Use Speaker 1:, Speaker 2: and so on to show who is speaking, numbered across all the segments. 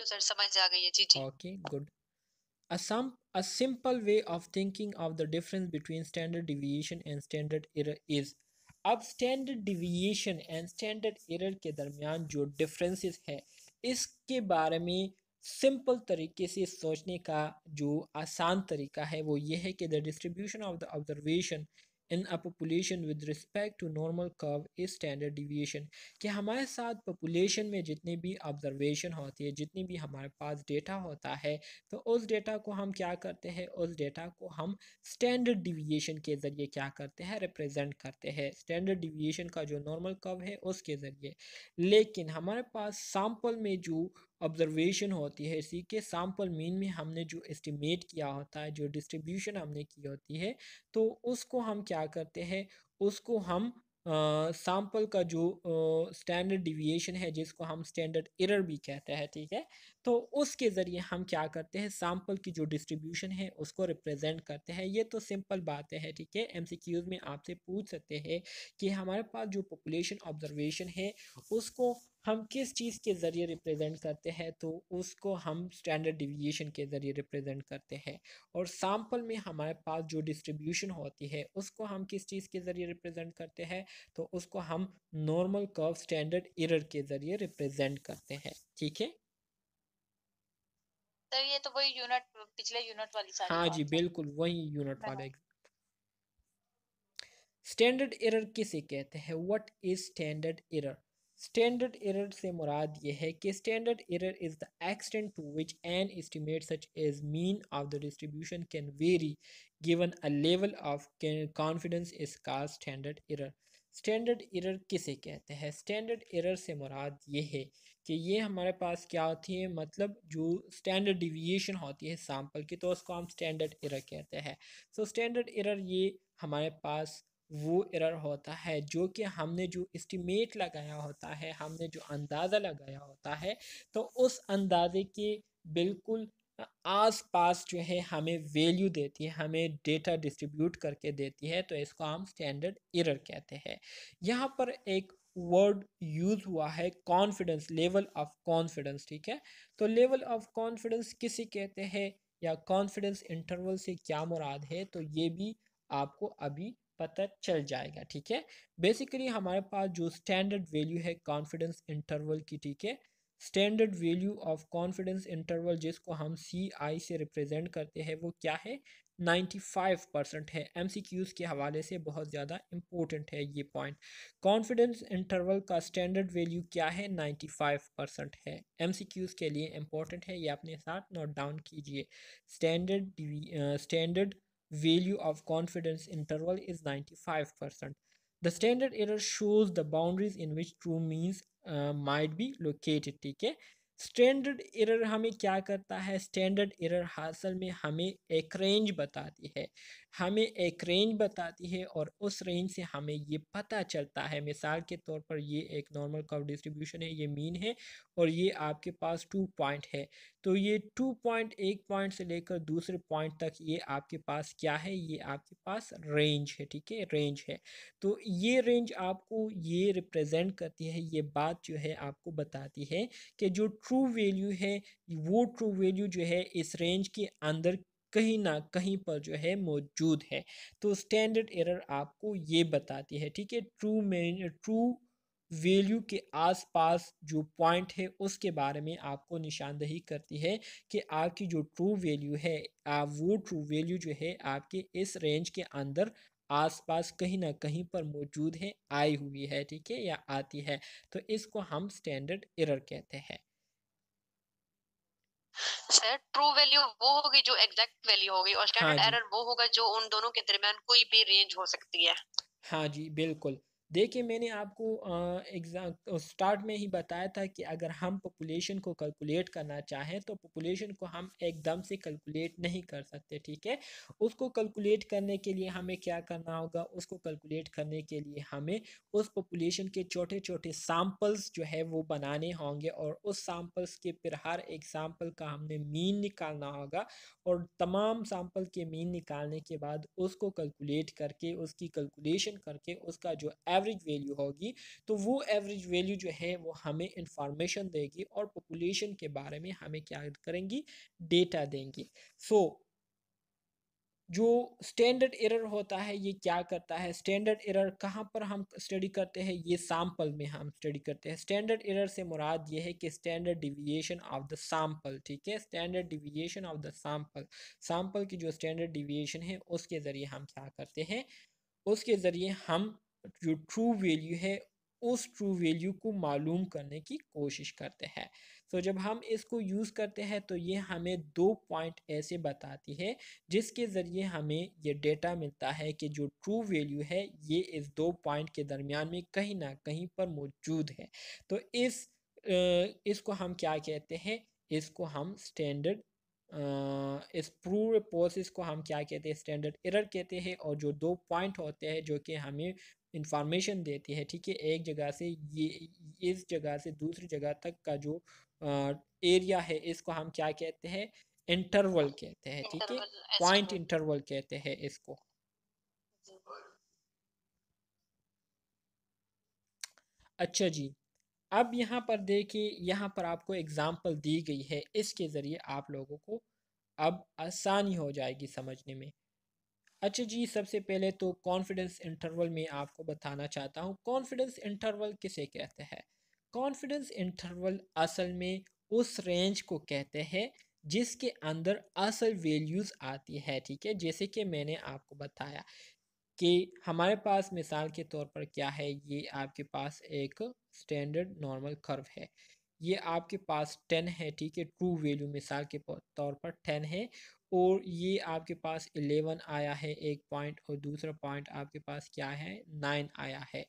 Speaker 1: Okay sir समझ आ गई है जी जी
Speaker 2: okay good uh some uh simple way of thinking of the difference between standard deviation and standard error is अब standard deviation and standard error के दरमियान जो डिफरेंसेस है इसके बारे में सिंपल तरीके से सोचने का जो आसान तरीका है वो ये है कि the distribution of the observation in a population with respect to normal curve is standard deviation कि हमारे साथ पॉपुलेशन में जितनी भी ऑब्जर्वेशन होती है जितनी भी हमारे पास डेटा होता है तो उस डेटा को हम क्या करते हैं उस डेटा को हम स्टैंडर्ड डिविएशन के ज़रिए क्या करते हैं रिप्रेजेंट करते हैं स्टैंडर्ड डिविएशन का जो नॉर्मल कर्व है उसके ज़रिए लेकिन हमारे पास सैम्पल में जो ऑब्जर्वेशन होती है इसी के सैम्पल मीन में हमने जो एस्टिमेट किया होता है जो डिस्ट्रीब्यूशन हमने की होती है तो उसको हम क्या करते हैं उसको हम सैम्पल का जो स्टैंडर्ड डिविएशन है जिसको हम स्टैंडर्ड एरर भी कहते हैं ठीक है तो उसके ज़रिए हम क्या करते हैं सैम्पल की जो डिस्ट्रीब्यूशन है उसको रिप्रेजेंट करते हैं ये तो सिंपल बातें है ठीक है एम सी क्यूज़ में आपसे पूछ सकते हैं कि हमारे पास जो पॉपुलेशन ऑब्जर्वेशन है उसको हम किस चीज़ के ज़रिए रिप्रेजेंट करते हैं तो उसको हम स्टैंडर्ड डिविएशन के ज़रिए रिप्रेजेंट करते हैं और सैम्पल में हमारे पास जो डिस्ट्रीब्यूशन होती है उसको हम किस चीज़ के ज़रिए रिप्रेजेंट करते हैं तो उसको हम नॉर्मल कर्व स्टैंडर्ड एरर के ज़रिए रिप्रेजेंट करते हैं ठीक है
Speaker 1: सर तो ये तो वही यूनिट पिछले यूनिट वाली सारी हाँ जी
Speaker 2: बिल्कुल वही यूनिट वाला स्टैंडर्ड एरर किसे कहते हैं what is standard error standard error से मुराद ये है कि standard error is the extent to which an estimate such as mean of the distribution can vary given a level of confidence is का standard error standard error किसे कहते हैं standard error से मुराद ये है कि ये हमारे पास क्या होती है मतलब जो स्टैंडर्ड डिविएशन होती है सैम्पल की तो उसको हम स्टैंडर्ड एरर कहते हैं सो स्टैंडर्ड एरर ये हमारे पास वो एरर होता है जो कि हमने जो इस्टीमेट लगाया होता है हमने जो अंदाज़ा लगाया होता है तो उस अंदाज़े के बिल्कुल आस पास जो है हमें वैल्यू देती है हमें डेटा डिस्ट्रीब्यूट करके देती है तो इसको हम स्टैंडर्ड एरर कहते हैं यहाँ पर एक वर्ड यूज़ हुआ है कॉन्फिडेंस लेवल ऑफ कॉन्फिडेंस ठीक है तो लेवल ऑफ कॉन्फिडेंस किसे कहते हैं या कॉन्फिडेंस इंटरवल से क्या मुराद है तो ये भी आपको अभी पता चल जाएगा ठीक है बेसिकली हमारे पास जो स्टैंडर्ड वैल्यू है कॉन्फिडेंस इंटरवल की ठीक है standard value of confidence interval जिसको हम सी आई से रिप्रेजेंट करते हैं वो क्या है 95 परसेंट है एम के हवाले से बहुत ज़्यादा इम्पोर्टेंट है ये पॉइंट कॉन्फिडेंस इंटरवल का स्टैंडर्ड वैल्यू क्या है 95 परसेंट है एम के लिए इम्पोर्टेंट है ये अपने साथ नोट डाउन कीजिए standard standard value of confidence interval is 95%. The standard error shows the boundaries in which true means uh, might be located. Okay? Standard error हमें क्या करता है स्टैंडर्ड एरर हासिल में हमें एक रेंज बताती है हमें एक रेंज बताती है और उस रेंज से हमें ये पता चलता है मिसाल के तौर पर ये एक नॉर्मल कर्व डिस्ट्रीब्यूशन है ये मीन है और ये आपके पास टू पॉइंट है तो ये टू पॉइंट एक पॉइंट से लेकर दूसरे पॉइंट तक ये आपके पास क्या है ये आपके पास रेंज है ठीक है रेंज है तो ये रेंज आपको ये रिप्रेजेंट करती है ये बात जो है आपको बताती है कि जो ट्रू वैल्यू है वो ट्रू वैल्यू जो है इस रेंज के अंदर कहीं ना कहीं पर जो है मौजूद है तो स्टैंडर्ड एरर आपको ये बताती है ठीक है ट्रू में ट्रू वैल्यू के आसपास जो पॉइंट है उसके बारे में आपको निशानदही करती है कि आपकी जो ट्रू वैल्यू है आप वो ट्रू वैल्यू जो है आपके इस रेंज के अंदर आसपास कहीं ना कहीं पर मौजूद है आई हुई है ठीक है या आती है तो इसको हम स्टैंडर्ड एरर कहते हैं
Speaker 1: सर ट्रू वैल्यू वो होगी जो एग्जैक्ट वैल्यू होगी और स्टैंडर्ड हाँ एरर वो होगा जो उन दोनों के दरमियान कोई भी रेंज हो सकती है
Speaker 2: हाँ जी बिल्कुल देखिए मैंने आपको एग्जाम स्टार्ट में ही बताया था कि अगर हम पॉपुलेशन को कैलकुलेट करना चाहें तो पॉपुलेशन को हम एकदम से कैलकुलेट नहीं कर सकते ठीक है उसको कैलकुलेट करने के लिए हमें क्या करना होगा उसको कैलकुलेट करने के लिए हमें उस पॉपुलेशन के छोटे छोटे सैम्पल्स जो है वो बनाने होंगे और उस सैंपल्स के फिर हर एक सैंपल का हमने मीन निकालना होगा और तमाम सैम्पल के मीन निकालने के बाद उसको कैलकुलेट करके उसकी कैलकुलेशन करके उसका जो एवरेज वैल्यू होगी तो वो एवरेज वैल्यू जो है वो हमें इंफॉर्मेशन देगी और पॉपुलेशन के बारे में हमें क्या करेंगी डेटा देंगी सो so, जो स्टैंडर्ड एरर होता है ये क्या करता है स्टैंडर्ड एरर कहाँ पर हम स्टडी करते हैं ये सैंपल में हम स्टडी करते हैं स्टैंडर्ड एरर से मुराद ये है कि standard deviation of the sample ठीक है standard deviation of the sample sample की जो स्टैंडर्ड डिविएशन है उसके ज़रिए हम क्या करते हैं उसके ज़रिए हम जो ट्रू वैल्यू है उस ट्रू वैल्यू को मालूम करने की कोशिश करते हैं तो so, जब हम इसको यूज़ करते हैं तो ये हमें दो पॉइंट ऐसे बताती है जिसके ज़रिए हमें ये डेटा मिलता है कि जो ट्रू वैल्यू है ये इस दो पॉइंट के दरमियान में कहीं ना कहीं पर मौजूद है तो इस इसको हम क्या कहते हैं इसको हम स्टैंडर्ड इस प्रू प्रोसेस को हम क्या कहते हैं स्टैंडर्ड एरर कहते हैं और जो दो पॉइंट होते हैं जो कि हमें इंफॉर्मेशन देती है ठीक है एक जगह से ये इस जगह से दूसरी जगह तक का जो एरिया है इसको हम क्या कहते हैं इंटरवल कहते हैं ठीक है पॉइंट इंटरवल कहते हैं इसको अच्छा जी अब यहाँ पर देखिए यहाँ पर आपको एग्जाम्पल दी गई है इसके ज़रिए आप लोगों को अब आसानी हो जाएगी समझने में अच्छा जी सबसे पहले तो कॉन्फिडेंस इंटरवल में आपको बताना चाहता हूँ कॉन्फिडेंस इंटरवल किसे कहते हैं कॉन्फिडेंस इंटरवल असल में उस रेंज को कहते हैं जिसके अंदर असल वैल्यूज़ आती है ठीक है जैसे कि मैंने आपको बताया कि हमारे पास मिसाल के तौर पर क्या है ये आपके पास एक स्टैंडर्ड नॉर्मल कर्व है ये आपके पास टेन है ठीक है ट्रू वैल्यू मिसाल के तौर पर टेन है और ये आपके पास इलेवन आया है एक पॉइंट और दूसरा पॉइंट आपके पास क्या है नाइन आया है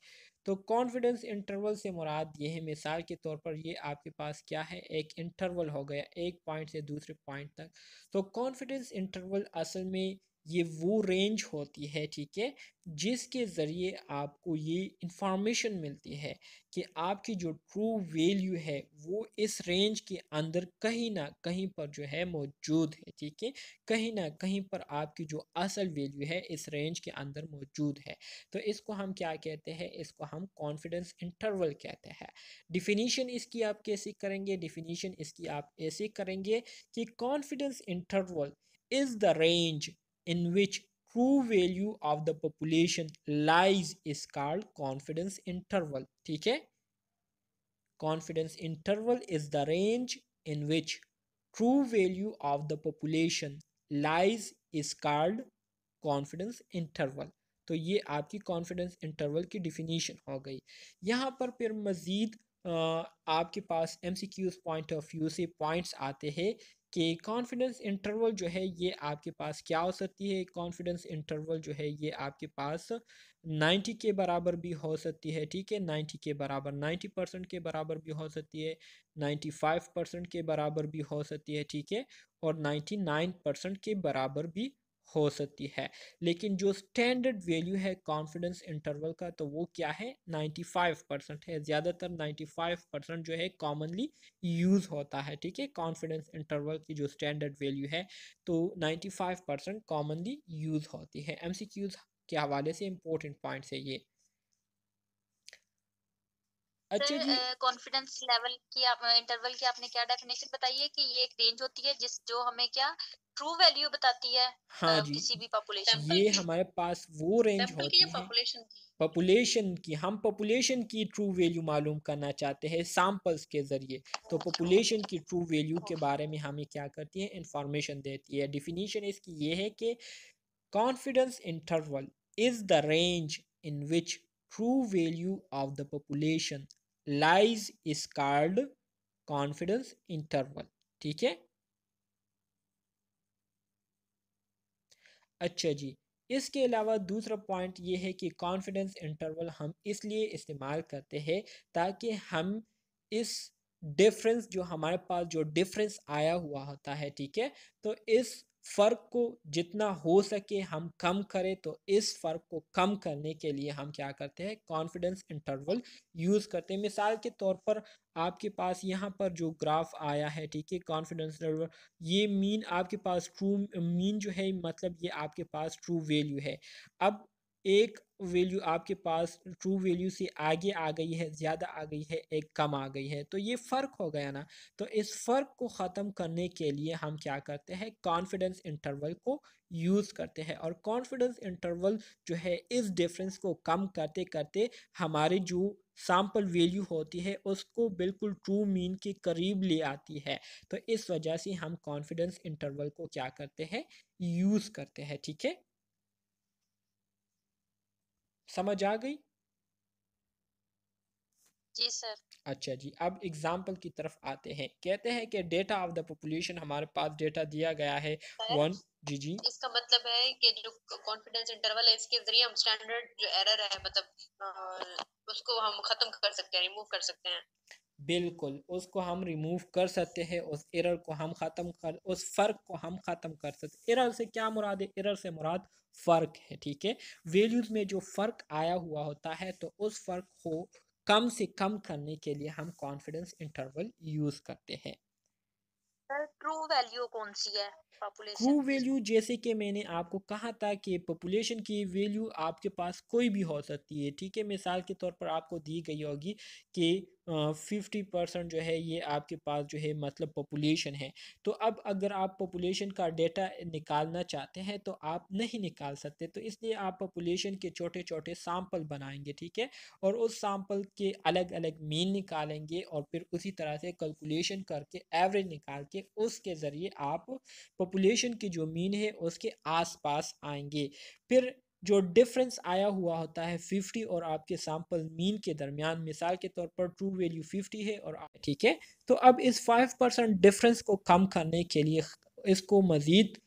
Speaker 2: तो कॉन्फिडेंस इंटरवल से मुराद ये है मिसाल के तौर पर ये आपके पास क्या है एक इंटरवल हो गया एक पॉइंट से दूसरे पॉइंट तक तो कॉन्फिडेंस इंटरवल असल में ये वो रेंज होती है ठीक है जिसके ज़रिए आपको ये इंफॉर्मेशन मिलती है कि आपकी जो ट्रू वैल्यू है वो इस रेंज के अंदर कहीं ना कहीं पर जो है मौजूद है ठीक है कहीं ना कहीं पर आपकी जो असल वैल्यू है इस रेंज के अंदर मौजूद है तो इसको हम क्या कहते हैं इसको हम कॉन्फिडेंस इंटरवल कहते हैं डिफिनीशन इसकी आप कैसे करेंगे डिफिनीशन इसकी आप ऐसे करेंगे कि confidence interval is the range in which true value of the population lies is called confidence interval ठीक है confidence interval is the range in which true value of the population lies is called confidence interval तो ये आपकी confidence interval की definition हो गई यहाँ पर फिर मज़ीद आपके पास M C Qs point of view से पॉइंट्स आते हैं कि कॉन्फिडेंस इंटरवल जो है ये आपके पास क्या हो सकती है कॉन्फिडेंस इंटरवल जो है ये आपके पास 90 के बराबर भी हो सकती है ठीक है 90 के बराबर 90 परसेंट के बराबर भी हो सकती है 95 परसेंट के बराबर भी हो सकती है ठीक है और 99 परसेंट के बराबर भी हो सकती है लेकिन जो स्टैंडर्ड वैल्यू है कॉन्फिडेंस इंटरवल का तो वो क्या है 95 परसेंट है ज़्यादातर 95 परसेंट जो है कॉमनली यूज़ होता है ठीक है कॉन्फिडेंस इंटरवल की जो स्टैंडर्ड वैल्यू है तो 95 परसेंट कॉमनली यूज़ होती है एम के हवाले से इम्पोर्टेंट पॉइंट्स है ये अच्छा जी
Speaker 1: कॉन्फिडेंस लेवल की आप इंटरवल की आपने क्या डेफिनेशन बताई है कि ये एक रेंज होती है जिस जो हमें क्या ट्रू वैल्यू बताती है हाँ जी किसी भी पॉपुलेशन ये
Speaker 2: हमारे पास वो रेंज होती है
Speaker 1: पॉपुलेशन की
Speaker 2: पॉपुलेशन की हम पॉपुलेशन की ट्रू वैल्यू मालूम करना चाहते हैं सैंपल्स के ज़रिए तो पॉपुलेशन अच्छा। की ट्रू वैल्यू के बारे में हमें क्या करती है इंफॉर्मेशन देती है डिफिनीशन इसकी ये है कि confidence interval is the range in which true value of the population lies is called confidence interval ठीक है अच्छा जी इसके अलावा दूसरा पॉइंट ये है कि कॉन्फिडेंस इंटरवल हम इसलिए इस्तेमाल करते हैं ताकि हम इस डिफरेंस जो हमारे पास जो डिफरेंस आया हुआ होता है ठीक है तो इस फ़र्क को जितना हो सके हम कम करें तो इस फ़र्क को कम करने के लिए हम क्या करते हैं कॉन्फिडेंस इंटरवल यूज़ करते हैं मिसाल के तौर पर आपके पास यहाँ पर जो ग्राफ आया है ठीक है कॉन्फिडेंस इंटरवल ये मीन आपके पास ट्रू मीन जो है मतलब ये आपके पास ट्रू वैल्यू है अब एक वैल्यू आपके पास ट्रू वैल्यू से आगे आ गई है ज़्यादा आ गई है एक कम आ गई है तो ये फ़र्क हो गया ना तो इस फ़र्क को ख़त्म करने के लिए हम क्या करते हैं कॉन्फिडेंस इंटरवल को यूज़ करते हैं और कॉन्फिडेंस इंटरवल जो है इस डिफरेंस को कम करते करते हमारे जो सैम्पल वैल्यू होती है उसको बिल्कुल ट्रू मीन के करीब ले आती है तो इस वजह से हम कॉन्फिडेंस इंटरवल को क्या करते हैं यूज़ करते हैं ठीक है समझ आ गई जी सर अच्छा जी अब एग्जाम्पल की तरफ आते हैं कहते हैं कि डेटा ऑफ द पॉपुलेशन हमारे पास डेटा दिया गया है वन जी जी
Speaker 1: इसका मतलब है कि जो कॉन्फिडेंस इंटरवल है इसके जरिए हम स्टैंडर्ड जो एरर है मतलब उसको हम खत्म कर सकते हैं रिमूव कर सकते हैं
Speaker 2: बिल्कुल उसको हम रिमूव कर सकते हैं उस एरर को हम ख़त्म कर उस फ़र्क को हम ख़त्म कर सकते एरर से क्या मुराद है एरर से मुराद फ़र्क है ठीक है वैल्यूज़ में जो फ़र्क आया हुआ होता है तो उस फ़र्क को कम से कम करने के लिए हम कॉन्फिडेंस इंटरवल यूज़ करते हैं
Speaker 1: ट्रू वैल्यू कौन सी है
Speaker 2: जैसे कि मैंने आपको कहा था कि पॉपुलेशन की वैल्यू आपके पास कोई भी हो सकती है ठीक है मिसाल के तौर पर आपको दी गई होगी कि फिफ्टी परसेंट जो है ये आपके पास जो है मतलब पॉपुलेशन है तो अब अगर आप पॉपुलेशन का डेटा निकालना चाहते हैं तो आप नहीं निकाल सकते तो इसलिए आप पॉपुलेशन के छोटे छोटे सैंपल बनाएंगे ठीक है और उस सैम्पल के अलग अलग मीन निकालेंगे और फिर उसी तरह से कैलकुलेशन करके एवरेज निकाल के उसके ज़रिए आप पॉपुलेशन की जो मीन है उसके पास आएंगे फिर जो डिफरेंस आया हुआ होता है 50 और आपके सैम्पल मीन के दरमियान मिसाल के तौर पर ट्रू वैल्यू 50 है और ठीक है तो अब इस 5 परसेंट डिफरेंस को कम करने के लिए इसको मज़ीद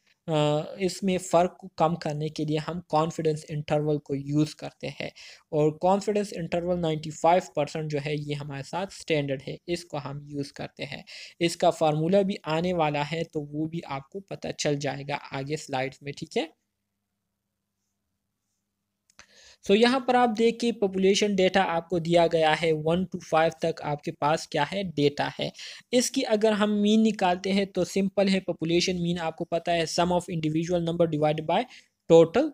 Speaker 2: इसमें फ़र्क को कम करने के लिए हम कॉन्फिडेंस इंटरवल को यूज़ करते हैं और कॉन्फिडेंस इंटरवल 95 परसेंट जो है ये हमारे साथ स्टैंडर्ड है इसको हम यूज़ करते हैं इसका फार्मूला भी आने वाला है तो वो भी आपको पता चल जाएगा आगे स्लाइड्स में ठीक है सो so, यहाँ पर आप देखिए पॉपुलेशन डेटा आपको दिया गया है वन टू फाइव तक आपके पास क्या है डेटा है इसकी अगर हम मीन निकालते हैं तो सिंपल है पॉपुलेशन मीन आपको पता है sum of individual number divide by total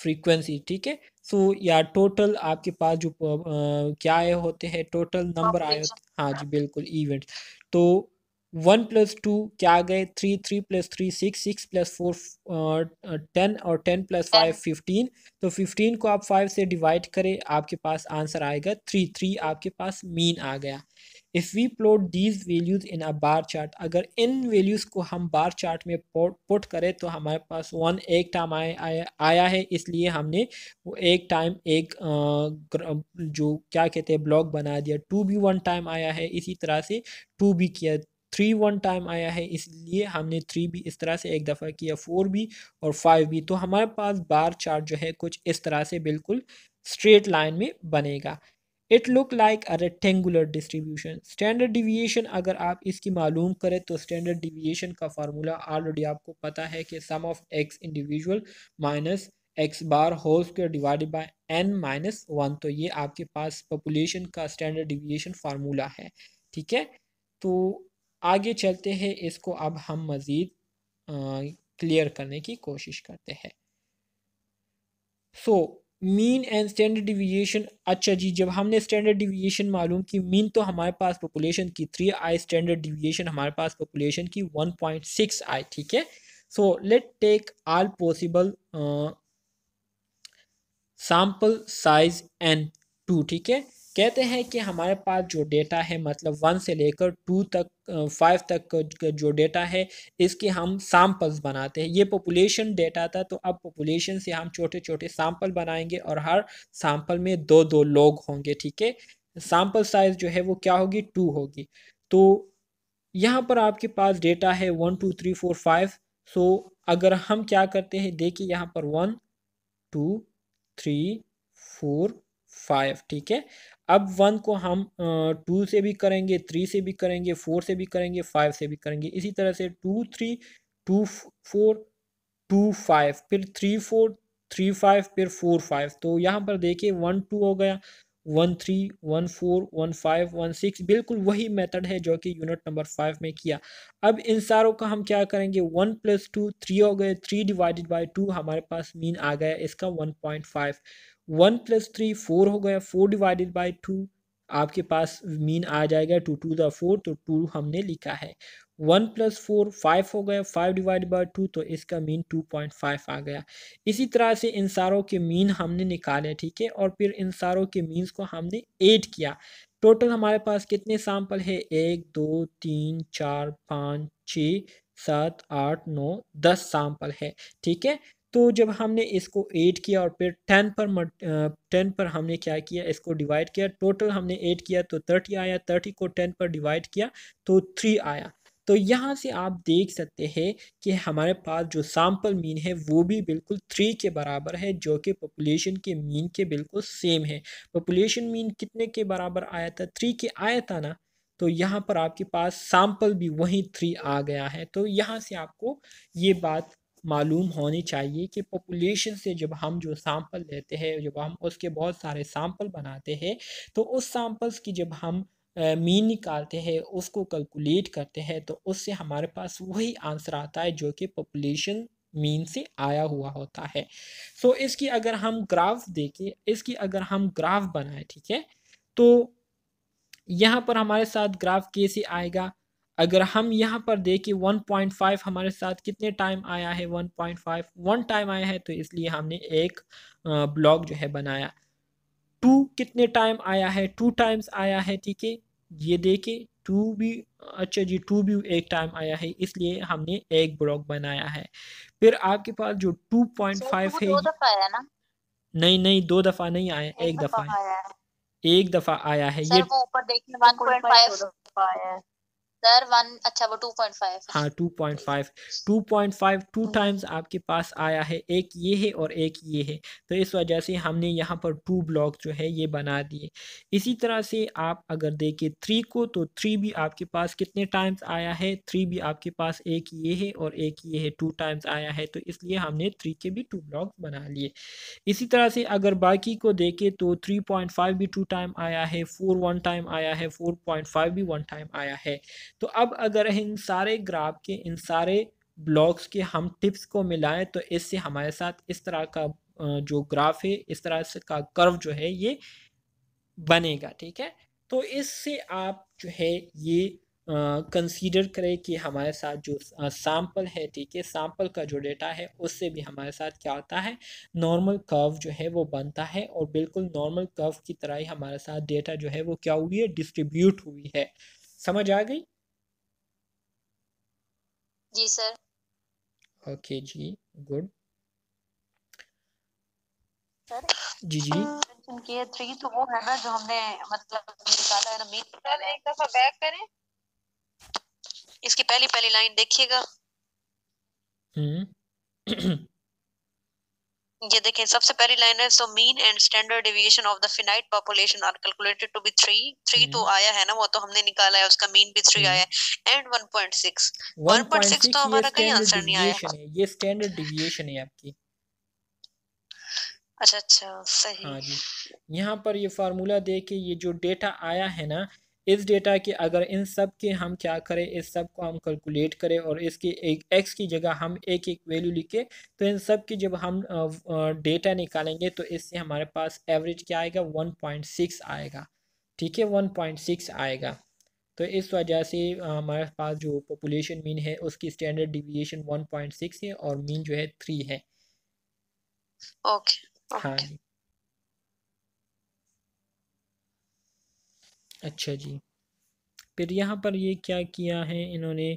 Speaker 2: frequency ठीक है सो या टोटल आपके पास जो uh, क्या आए होते हैं टोटल नंबर आए होते हाँ जी बिल्कुल इवेंट तो वन प्लस टू क्या आ गए three three plus three six six plus four ten और टेन प्लस फाइव फिफ्टीन तो फिफ्टीन को आप फाइव से डिवाइड करें आपके पास आंसर आएगा थ्री थ्री आपके पास मीन आ गया if we plot these values in a bar chart अगर इन वैल्यूज़ को हम बार चार्ट में पुट करें तो हमारे पास वन एक टाइम आया आया है इसलिए हमने वो एक टाइम एक जो क्या कहते हैं ब्लॉक बना दिया टू भी वन टाइम आया है इसी तरह से टू भी किया थ्री वन टाइम आया है इसलिए हमने थ्री भी इस तरह से एक दफ़ा किया फोर भी और फाइव भी तो हमारे पास बार चार्ट जो है कुछ इस तरह से बिल्कुल स्ट्रेट लाइन में बनेगा it look like a rectangular distribution standard deviation अगर आप इसकी मालूम करें तो स्टैंडर्ड डिविएशन का फार्मूला ऑलरेडी आपको पता है कि sum of X individual minus X bar whole square divided by N minus one तो ये आपके पास पॉपुलेशन का स्टैंडर्ड डिविएशन फार्मूला है ठीक है तो आगे चलते हैं इसको अब हम मज़ीद क्लियर करने की कोशिश करते हैं so mean and standard deviation अच्छा जी जब हमने स्टैंडर्ड डिविएशन मालूम की मीन तो हमारे पास पॉपुलेशन की थ्री आई स्टैंडर्ड डिविएशन हमारे पास पॉपुलेशन की वन पॉइंट सिक्स आई ठीक है so let take all possible sample size N two ठीक है कहते हैं कि हमारे पास जो डेटा है मतलब वन से लेकर टू तक फाइव तक जो डेटा है इसके हम सैम्पल्स बनाते हैं ये पॉपुलेशन डेटा था तो अब पॉपुलेशन से हम छोटे छोटे सैम्पल बनाएंगे और हर सैम्पल में दो दो लोग होंगे ठीक है सैम्पल साइज जो है वो क्या होगी टू होगी तो यहाँ पर आपके पास डेटा है one two three four five so अगर हम क्या करते हैं देखिए यहाँ पर one two three four five ठीक है अब वन को हम टू से भी करेंगे थ्री से भी करेंगे फोर से भी करेंगे फाइव से भी करेंगे इसी तरह से two three two four two five फिर थ्री फोर थ्री फाइव फिर फोर फाइव तो यहाँ पर देखिए वन टू हो गया one three one four one five one six बिल्कुल वही मेथड है जो कि यूनिट नंबर फाइव में किया अब इन सारों का हम क्या करेंगे वन प्लस टू थ्री हो गए थ्री डिवाइडेड बाई टू हमारे पास मीन आ गया इसका one point five one plus three four हो गया फोर डिवाइडेड बाई टू आपके पास मीन आ जाएगा टू टू द फोर तो टू हमने लिखा है वन प्लस फोर फाइव हो गया फाइव डिवाइड बाय टू तो इसका मीन टू पॉइंट फाइव आ गया इसी तरह से इन सारों के मीन हमने निकाले ठीक है और फिर इन सारों के मीन्स को हमने एड किया टोटल हमारे पास कितने सैंपल है एक दो तीन चार पाँच छ सात आठ नौ दस सैंपल है ठीक है तो जब हमने इसको एट किया और फिर टेन पर टेन पर हमने क्या किया इसको डिवाइड किया टोटल हमने एट किया तो थर्टी आया थर्टी को टेन पर डिवाइड किया तो थ्री आया तो यहाँ से आप देख सकते हैं कि हमारे पास जो सैम्पल मीन है वो भी बिल्कुल थ्री के बराबर है जो कि पॉपुलेशन के मीन के बिल्कुल सेम है पॉपुलेशन मीन कितने के बराबर आया था थ्री के आया था ना तो यहाँ पर आपके पास सैम्पल भी वहीं थ्री आ गया है तो यहाँ से आपको ये बात मालूम होनी चाहिए कि पॉपुलेशन से जब हम जो सैम्पल लेते हैं जब हम उसके बहुत सारे सैम्पल बनाते हैं तो उस सैम्पल्स की जब हम मीन निकालते हैं उसको कैलकुलेट करते हैं तो उससे हमारे पास वही आंसर आता है जो कि पॉपुलेशन मीन से आया हुआ होता है सो so, इसकी अगर हम ग्राफ देखें इसकी अगर हम ग्राफ बनाए ठीक है तो यहाँ पर हमारे साथ ग्राफ कैसे आएगा अगर हम यहाँ पर देखें 1.5 हमारे साथ कितने टाइम आया है 1.5 वन टाइम आया है तो इसलिए हमने एक ब्लॉग जो है बनाया टू कितने टाइम आया है टू टाइम्स आया है ठीक है ये देखे टू भी अच्छा जी टू भी एक टाइम आया है इसलिए हमने एक ब्लॉग बनाया है फिर आपके पास जो टू पॉइंट फाइव है नहीं नहीं दो दफा नहीं आया एक, दफा, एक दफा आया है ये
Speaker 1: ऊपर देखिए सर वन अच्छा वो टू पॉइंट फाइव हाँ
Speaker 2: two point five two point five two times आपके पास आया है एक ये है और एक ये है तो इस वजह से हमने यहाँ पर टू ब्लॉक जो है ये बना दिए इसी तरह से आप अगर देखें थ्री को तो थ्री भी आपके पास कितने टाइम्स आया है थ्री भी आपके पास एक ये है और एक ये है टू टाइम्स आया है तो इसलिए हमने थ्री के भी टू ब्लॉक बना लिए इसी तरह से अगर बाकी को देखें तो थ्री पॉइंट फाइव भी टू टाइम आया है फोर वन टाइम आया है फोर पॉइंट फाइव भी वन टाइम आया है तो अब अगर इन सारे ग्राफ के इन सारे ब्लॉक्स के हम टिप्स को मिलाएं तो इससे हमारे साथ इस तरह का जो ग्राफ है इस तरह से का कर्व जो है ये बनेगा ठीक है तो इससे आप जो है ये कंसीडर करें कि हमारे साथ जो सैम्पल है ठीक है सैम्पल का जो डेटा है उससे भी हमारे साथ क्या होता है नॉर्मल कर्व जो है वो बनता है और बिल्कुल नॉर्मल कर्व की तरह ही हमारे साथ डेटा जो है वो क्या हुई है डिस्ट्रीब्यूट हुई है समझ आ गई
Speaker 1: जी सर
Speaker 2: ओके जी गुड सर जी
Speaker 1: जी किए थ्री तो वो है ना जो हमने मतलब निकाला है ना मीन सर एक दफा बैक करें इसकी पहली पहली लाइन देखिएगा हम्म ये देखें सबसे पहली लाइन है so mean and standard deviation of the finite population are calculated to be three three तो hmm. आया है ना वो तो हमने निकाला है उसका मीन भी थ्री hmm. आया है and one point six one point six तो हमारा कहीं आंसर नहीं आया
Speaker 2: है ये स्टैंडर्ड डेविएशन है आपकी अच्छा अच्छा सही हाँ जी यहाँ पर ये फार्मूला दे के ये जो डेटा आया है ना इस डेटा के अगर इन सब के हम क्या करें इस सब को हम कैलकुलेट करें और इसके एक एक्स की जगह हम एक एक वैल्यू लिखें तो इन सब की जब हम डेटा निकालेंगे तो इससे हमारे पास एवरेज क्या आएगा वन पॉइंट सिक्स आएगा ठीक है वन पॉइंट सिक्स आएगा तो इस वजह से हमारे पास जो पॉपुलेशन मीन है उसकी standard deviation one point six है और मीन जो है थ्री है ओके okay, okay. हाँ जी अच्छा जी फिर यहाँ पर ये क्या किया है इन्होंने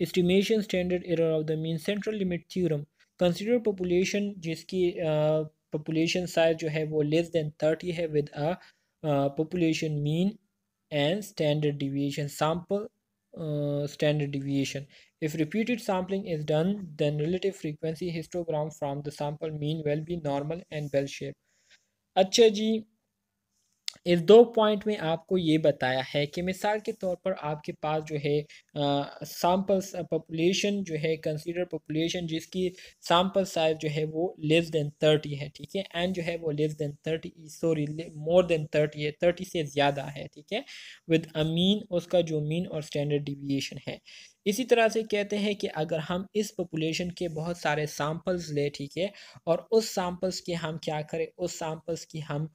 Speaker 2: estimation standard error of the mean central limit theorem consider population जिसकी पॉपुलेशन uh, साइज जो है वो लेस दैन थर्टी है with a population mean and standard deviation sample standard deviation if repeated sampling is done then relative frequency histogram from the sample mean will be normal and bell shape अच्छा जी इस दो point में आपको ये बताया है कि मिसाल के तौर पर आपके पास जो है सैम्पल्स पॉपुलेशन जो है कंसीडर पॉपुलेशन जिसकी सैंपल साइज जो है वो लेस देन थर्टी है ठीक है एंड जो है वो less than thirty sorry more than thirty है थर्टी से ज़्यादा है ठीक है विद अ मीन उसका जो मीन और स्टैंडर्ड डिविएशन है इसी तरह से कहते हैं कि अगर हम इस पॉपुलेशन के बहुत सारे सैम्पल्स ले ठीक है और उस सैंपल्स के हम क्या करें उस सैंपल्स की हम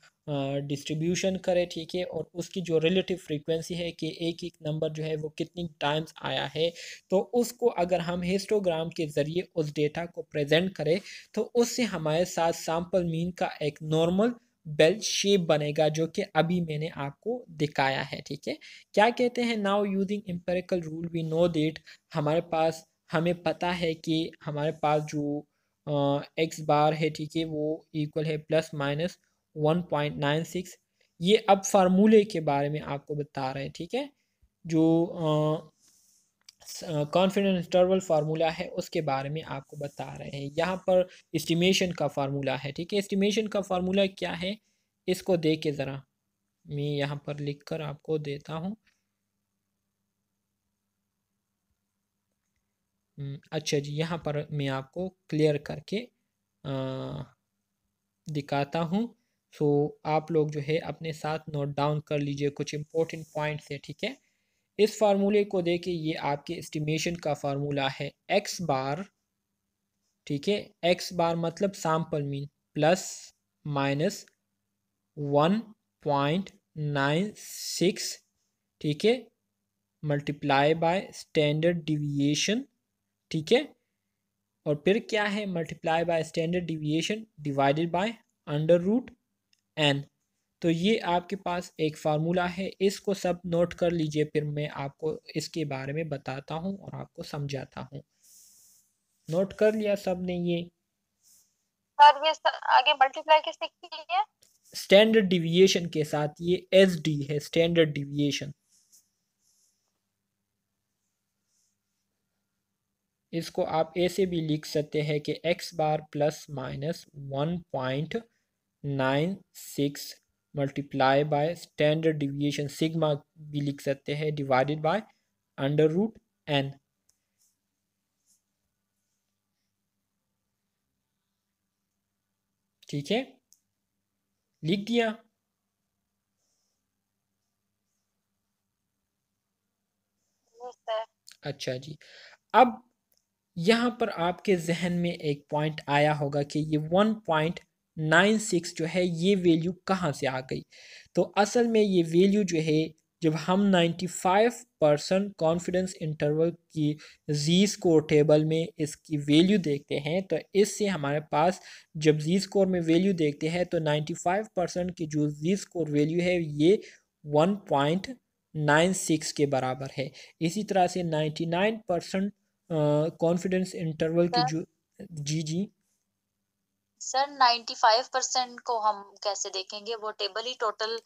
Speaker 2: डिस्ट्रीब्यूशन करें ठीक है और उसकी जो रिलेटिव फ्रीक्वेंसी है कि एक एक नंबर जो है वो कितनी टाइम्स आया है तो उसको अगर हम हिस्टोग्राम के ज़रिए उस डेटा को प्रेजेंट करें तो उससे हमारे साथ सैंपल मीन का एक नॉर्मल बेल शेप बनेगा जो कि अभी मैंने आपको दिखाया है ठीक है क्या कहते हैं now using empirical rule we know that हमारे पास हमें पता है कि हमारे पास जो एक्स बार है ठीक है वो इक्वल है plus minus one point nine six ये अब फार्मूले के बारे में आपको बता रहे हैं ठीक है जो कॉन्फिडेंस इंटरवल फार्मूला है उसके बारे में आपको बता रहे हैं यहाँ पर इस्टीमेशन का फार्मूला है ठीक है इस्टीमेशन का फार्मूला क्या है इसको दे के ज़रा मैं यहाँ पर लिख कर आपको देता हूँ हम्म, अच्छा जी यहाँ पर मैं आपको क्लियर करके आ, दिखाता हूँ सो आप लोग जो है अपने साथ नोट डाउन कर लीजिए कुछ इम्पोर्टेंट पॉइंट्स है ठीक है इस फार्मूले को देखिए ये आपके एस्टिमेशन का फार्मूला है एक्स बार ठीक है एक्स बार मतलब sample mean plus minus one point nine six ठीक है मल्टीप्लाई बाय स्टैंडर्ड डिविएशन ठीक है और फिर क्या है multiply by standard deviation divided by under root N तो ये आपके पास एक फार्मूला है इसको सब नोट कर लीजिए फिर मैं आपको इसके बारे में बताता हूँ और आपको समझाता हूँ नोट कर लिया सब ने ये
Speaker 1: सर ये आगे मल्टीप्लाई
Speaker 2: किया स्टैंडर्ड डिविएशन के साथ ये एस डी है स्टैंडर्ड डिविएशन इसको आप ऐसे भी लिख सकते हैं कि X bar plus minus one point nine six multiply by standard deviation sigma भी लिख सकते हैं divided by under root N ठीक है लिख दिया अच्छा जी अब यहाँ पर आपके जहन में एक पॉइंट आया होगा कि ये वन पॉइंट नाइन सिक्स जो है ये वैल्यू कहाँ से आ गई तो असल में ये वैल्यू जो है जब हम ninety five percent confidence interval की जी स्कोर टेबल में इसकी वैल्यू देखते हैं तो इससे हमारे पास जब जी स्कोर में वैल्यू देखते हैं तो नाइन्टी फाइव परसेंट की जो जी स्कोर वैल्यू है ये वन पॉइंट नाइन सिक्स के बराबर है इसी तरह से ninety nine percent confidence interval की जो जी जी
Speaker 1: सर 95 परसेंट को हम कैसे देखेंगे वो टेबल ही टोटल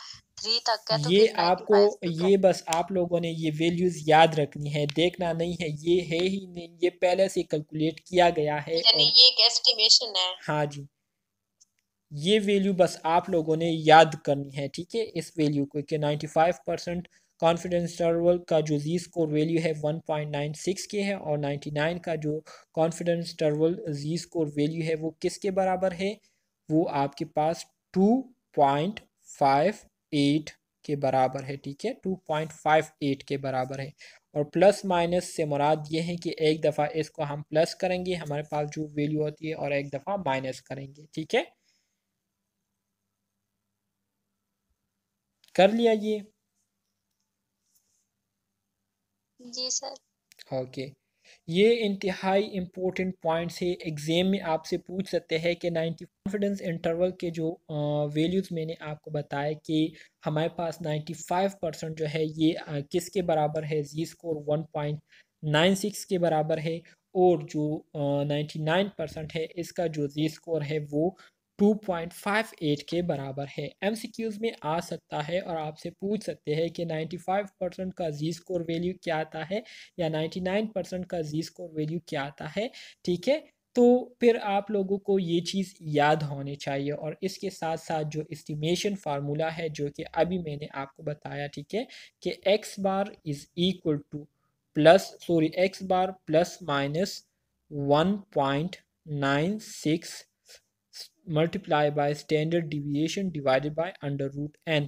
Speaker 1: थ्री तक है तो ये
Speaker 2: आपको ये बस आप लोगों ने ये वैल्यूज याद रखनी है देखना नहीं है ये है ही नहीं ये पहले से कैलकुलेट किया गया है यानी
Speaker 1: ये एक एस्टिमेशन है
Speaker 2: हाँ जी ये वैल्यू बस आप लोगों ने याद करनी है ठीक है इस वैल्यू को कि 95 परसेंट कॉन्फिडेंस इंटरवल का जो जी स्कोर वैल्यू है 1.96 के है और 99 का जो confidence interval Z score value है वो किसके बराबर है वो आपके पास 2.58 के बराबर है ठीक है 2.58 के बराबर है और प्लस माइनस से मुराद ये है कि एक दफ़ा इसको हम प्लस करेंगे हमारे पास जो वैल्यू होती है और एक दफ़ा माइनस करेंगे ठीक है कर लिया ये
Speaker 1: जी सर
Speaker 2: ओके ये इंतहाई इम्पोर्टेंट पॉइंट्स है एग्ज़ाम में आपसे पूछ सकते हैं कि नाइन्टी कॉन्फिडेंस इंटरवल के जो वैल्यूज़ मैंने आपको बताया कि हमारे पास नाइन्टी फाइव परसेंट जो है ये किसके बराबर है Z score one point nine six के बराबर है और जो नाइन्टी नाइन परसेंट है इसका जो जी स्कोर है वो 2.58 के बराबर है एम में आ सकता है और आपसे पूछ सकते हैं कि 95 परसेंट का जी स्कोर वैल्यू क्या आता है या 99 परसेंट का जी स्कोर वैल्यू क्या आता है ठीक है तो फिर आप लोगों को ये चीज़ याद होनी चाहिए और इसके साथ साथ जो इस्टीमेशन फार्मूला है जो कि अभी मैंने आपको बताया ठीक है कि X bar is equal to plus sorry X bar plus minus one point nine six multiply by standard deviation divided by under root N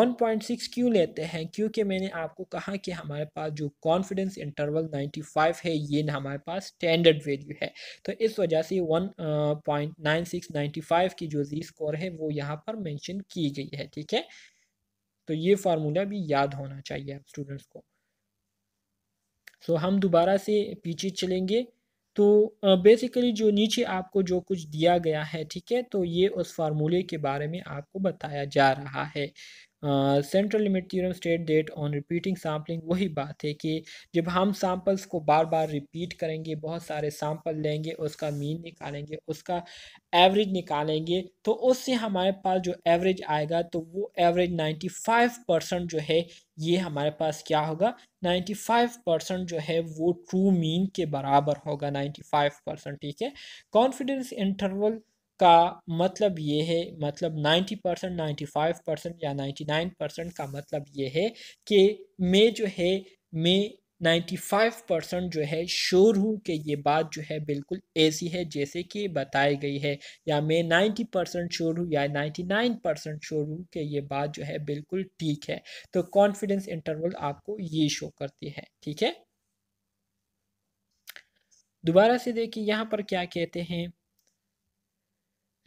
Speaker 2: 1.6 क्यों लेते हैं क्योंकि मैंने आपको कहा कि हमारे पास जो कॉन्फिडेंस इंटरवल 95 है ये हमारे पास स्टैंडर्ड वैल्यू है तो इस वजह से 1.9695 uh, की जो जी स्कोर है वो यहाँ पर मेंशन की गई है ठीक है तो ये फार्मूला भी याद होना चाहिए आप स्टूडेंट्स को सो so, हम दोबारा से पीछे चलेंगे तो बेसिकली जो नीचे आपको जो कुछ दिया गया है ठीक है तो ये उस फार्मूले के बारे में आपको बताया जा रहा है central limit theorem state that on repeating sampling वही बात है कि जब हम सैम्पल्स को बार बार रिपीट करेंगे बहुत सारे सैम्पल लेंगे उसका मीन निकालेंगे उसका एवरेज निकालेंगे तो उससे हमारे पास जो एवरेज आएगा तो वो एवरेज नाइन्टी फाइव परसेंट जो है ये हमारे पास क्या होगा नाइन्टी फाइव परसेंट जो है वो ट्रू मीन के बराबर होगा नाइन्टी फाइव परसेंट ठीक है कॉन्फिडेंस इंटरवल का मतलब ये है मतलब 90 परसेंट नाइन्टी परसेंट या 99 परसेंट का मतलब ये है कि मैं जो है मैं 95 परसेंट जो है श्योर हूँ कि ये बात जो है बिल्कुल ऐसी है जैसे कि बताई गई है या मैं 90 परसेंट श्योर हूँ या 99 परसेंट श्योर हूँ कि ये बात जो है बिल्कुल ठीक है तो कॉन्फिडेंस इंटरवल आपको ये शो करती है ठीक है दोबारा से देखिए यहाँ पर क्या कहते हैं